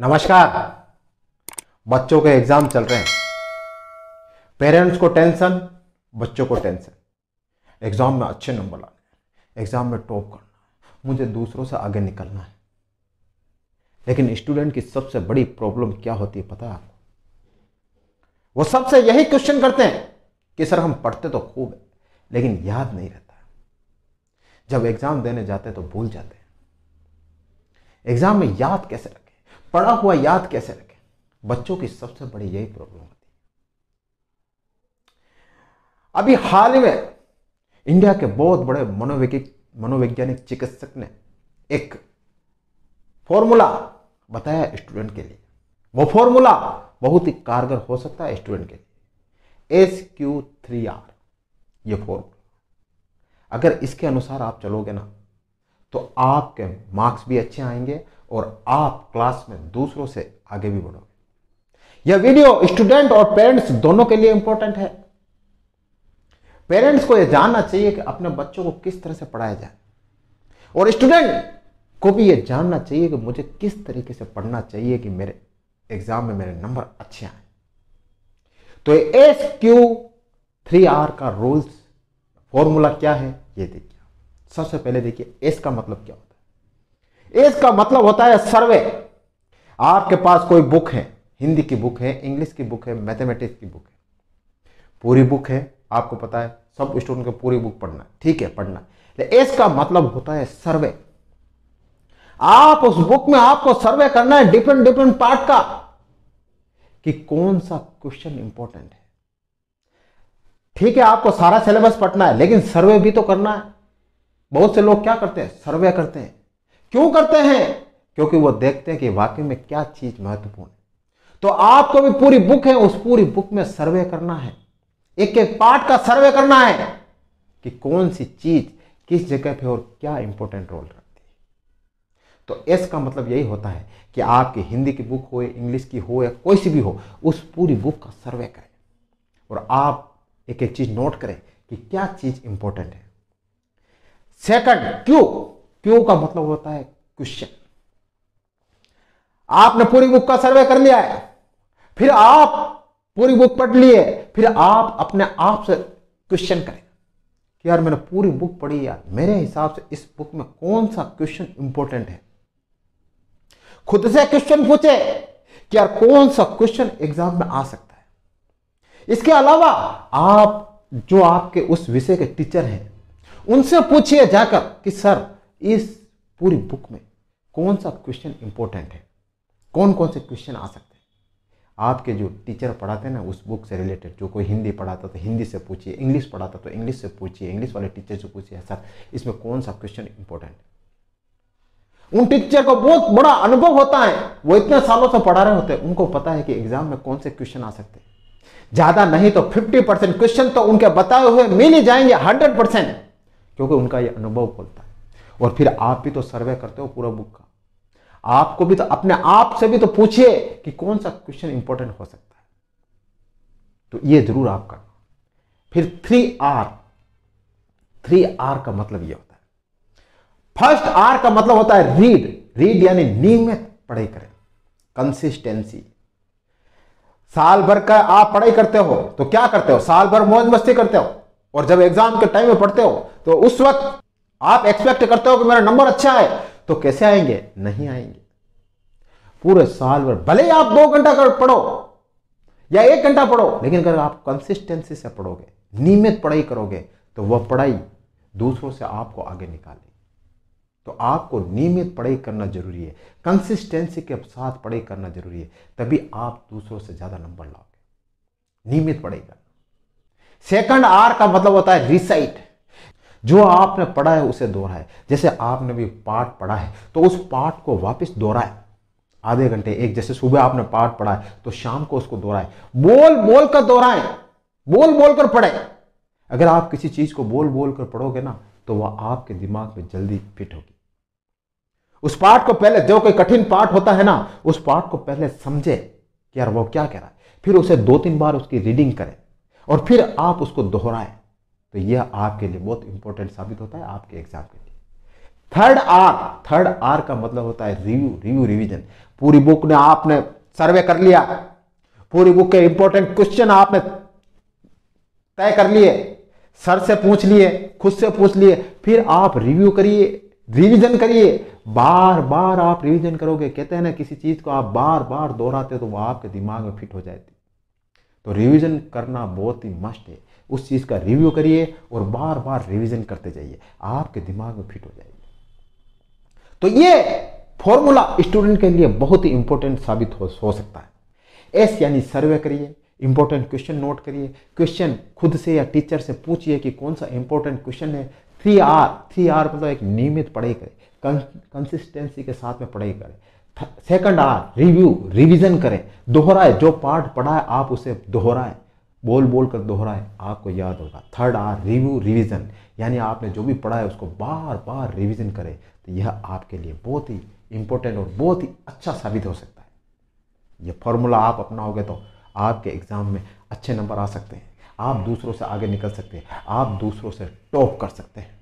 नमस्कार बच्चों के एग्जाम चल रहे हैं पेरेंट्स को टेंशन बच्चों को टेंशन एग्जाम में अच्छे नंबर लाने एग्जाम में टॉप करना मुझे दूसरों से आगे निकलना है लेकिन स्टूडेंट की सबसे बड़ी प्रॉब्लम क्या होती है पता है आपको वो सबसे यही क्वेश्चन करते हैं कि सर हम पढ़ते तो खूब है लेकिन याद नहीं रहता जब एग्जाम देने जाते तो भूल जाते एग्जाम में याद कैसे रहता? पढ़ा हुआ याद कैसे रखें बच्चों की सबसे बड़ी यही प्रॉब्लम होती है अभी हाल ही में इंडिया के बहुत बड़े मनोवैज्ञानिक मनोवैज्ञानिक चिकित्सक ने एक फॉर्मूला बताया स्टूडेंट के लिए वो फॉर्मूला बहुत ही कारगर हो सकता है स्टूडेंट के लिए एस क्यू थ्री आर ये फॉर्मूला अगर इसके अनुसार आप चलोगे ना तो आपके मार्क्स भी अच्छे आएंगे और आप क्लास में दूसरों से आगे भी बढ़ोगे यह वीडियो स्टूडेंट और पेरेंट्स दोनों के लिए इंपॉर्टेंट है पेरेंट्स को यह जानना चाहिए कि अपने बच्चों को किस तरह से पढ़ाया जाए और स्टूडेंट को भी यह जानना चाहिए कि मुझे किस तरीके से पढ़ना चाहिए कि मेरे एग्जाम में मेरे नंबर अच्छे आए तो एस क्यू थ्री आर का रूल्स फॉर्मूला क्या है ये देखिए सबसे पहले देखिए एस का मतलब क्या होता है एस का मतलब होता है सर्वे आपके पास कोई बुक है हिंदी की बुक है इंग्लिश की बुक है मैथमेटिक्स की बुक है पूरी बुक है आपको पता है सब स्टूडेंट को पूरी बुक पढ़ना है ठीक है पढ़ना एस का मतलब होता है सर्वे आप उस बुक में आपको सर्वे करना है डिफरेंट डिफरेंट पार्ट का कि कौन सा क्वेश्चन इंपॉर्टेंट है ठीक है आपको सारा सिलेबस पढ़ना है लेकिन सर्वे भी तो करना है बहुत से लोग क्या करते हैं सर्वे करते हैं क्यों करते हैं क्योंकि वो देखते हैं कि वाकई में क्या चीज महत्वपूर्ण है तो आपको भी पूरी बुक है उस पूरी बुक में सर्वे करना है एक एक पार्ट का सर्वे करना है कि कौन सी चीज किस जगह पे और क्या इंपॉर्टेंट रोल रखती है तो एस का मतलब यही होता है कि आपकी हिंदी की बुक हो इंग्लिश की हो या कोई सी भी हो उस पूरी बुक का सर्वे करें और आप एक एक चीज नोट करें कि क्या चीज इंपॉर्टेंट है सेकंड क्यू क्यू का मतलब होता है क्वेश्चन आपने पूरी बुक का सर्वे कर लिया है फिर आप पूरी बुक पढ़ लिए फिर आप अपने आप से क्वेश्चन करें कि यार मैंने पूरी बुक पढ़ी यार मेरे हिसाब से इस बुक में कौन सा क्वेश्चन इंपॉर्टेंट है खुद से क्वेश्चन पूछे कि यार कौन सा क्वेश्चन एग्जाम में आ सकता है इसके अलावा आप जो आपके उस विषय के टीचर हैं उनसे पूछिए जाकर कि सर इस पूरी बुक में कौन सा क्वेश्चन इंपॉर्टेंट है कौन कौन से क्वेश्चन आ सकते हैं आपके जो टीचर पढ़ाते हैं ना उस बुक से रिलेटेड जो कोई हिंदी पढ़ाता तो हिंदी से पूछिए इंग्लिश पढ़ाता तो इंग्लिश से पूछिए इंग्लिश वाले टीचर से पूछिए सर इसमें कौन सा क्वेश्चन इंपॉर्टेंट है उन टीचर को बहुत बड़ा अनुभव होता है वो इतने सालों से पढ़ा रहे होते हैं उनको पता है कि एग्जाम में कौन से क्वेश्चन आ सकते हैं ज़्यादा नहीं तो 50 परसेंट क्वेश्चन तो उनके बताए हुए मिल ही जाएंगे 100 परसेंट क्योंकि उनका ये अनुभव बोलता है और फिर आप भी तो सर्वे करते हो पूरा बुक का आपको भी तो अपने आप से भी तो पूछिए कि कौन सा क्वेश्चन इंपॉर्टेंट हो सकता है तो ये जरूर आप करना फिर थ्री आर थ्री आर का मतलब ये होता है फर्स्ट आर का मतलब होता है रीड रीड यानी नियमित पढ़ाई करें कंसिस्टेंसी साल भर का आप पढ़ाई करते हो तो क्या करते हो साल भर मौज मस्ती करते हो और जब एग्जाम के टाइम में पढ़ते हो तो उस वक्त आप एक्सपेक्ट करते हो कि मेरा नंबर अच्छा है तो कैसे आएंगे नहीं आएंगे पूरे साल भर भले आप दो घंटा कर पढ़ो या एक घंटा पढ़ो लेकिन अगर आप कंसिस्टेंसी से पढ़ोगे नियमित पढ़ाई करोगे तो वह पढ़ाई दूसरों से आपको आगे निकाले तो आपको नियमित पढ़ाई करना जरूरी है कंसिस्टेंसी के साथ पढ़ाई करना जरूरी है तभी आप दूसरों से ज़्यादा नंबर लाओगे नियमित पढ़ाई करना सेकंड आर का मतलब होता है रिसाइट जो आपने पढ़ा है उसे दोहराए जैसे आपने भी पाठ पढ़ा है तो उस पाठ को वापस दोहराए आधे घंटे एक जैसे सुबह आपने पाठ पढ़ा है तो शाम को उसको दोहराए बोल बोल कर दोहराए बोल बोल कर पढ़े अगर आप किसी चीज को बोल बोल कर पढ़ोगे ना तो वह आपके दिमाग में जल्दी फिट होगी उस पाठ को पहले जो कोई कठिन पाठ होता है ना उस पाठ को पहले समझे कि यार वो क्या कह रहा है फिर उसे दो तीन बार उसकी रीडिंग करें और फिर आप उसको दोहराएं तो यह आपके लिए बहुत इंपॉर्टेंट साबित होता है आपके एग्जाम के लिए थर्ड आर थर्ड आर का मतलब होता है रिव्यू रिव्यू रिविजन पूरी बुक ने आपने सर्वे कर लिया पूरी बुक के इंपॉर्टेंट क्वेश्चन आपने तय कर लिए सर से पूछ लिए खुद से पूछ लिए फिर आप रिव्यू करिए रिवीजन करिए बार बार आप रिवीजन करोगे कहते हैं ना किसी चीज को आप बार बार दोहराते हो तो वो आपके दिमाग में फिट हो जाती तो रिवीजन करना बहुत ही मस्ट है उस चीज़ का रिव्यू करिए और बार बार रिवीजन करते जाइए आपके दिमाग में फिट हो जाएगी तो ये फॉर्मूला स्टूडेंट के लिए बहुत ही इंपॉर्टेंट साबित हो, हो सकता है एस यानी सर्वे करिए इंपॉर्टेंट क्वेश्चन नोट करिए क्वेश्चन खुद से या टीचर से पूछिए कि कौन सा इंपॉर्टेंट क्वेश्चन है थ्री आर थ्री आर मतलब एक नियमित पढ़ाई करें कंसिस्टेंसी के साथ में पढ़ाई करें सेकंड आर रिव्यू रिवीजन करें दोहराए जो पढ़ा पढ़ाए आप उसे दोहराए बोल बोल कर दोहराए आपको याद होगा थर्ड आर रिव्यू रिवीजन यानी आपने जो भी पढ़ा है उसको बार बार रिवीजन करें तो यह आपके लिए बहुत ही इंपॉर्टेंट और बहुत ही अच्छा साबित हो सकता है यह फॉर्मूला आप अपनाओगे तो आपके एग्ज़ाम में अच्छे नंबर आ सकते हैं आप दूसरों से आगे निकल सकते हैं आप दूसरों से टॉप कर सकते हैं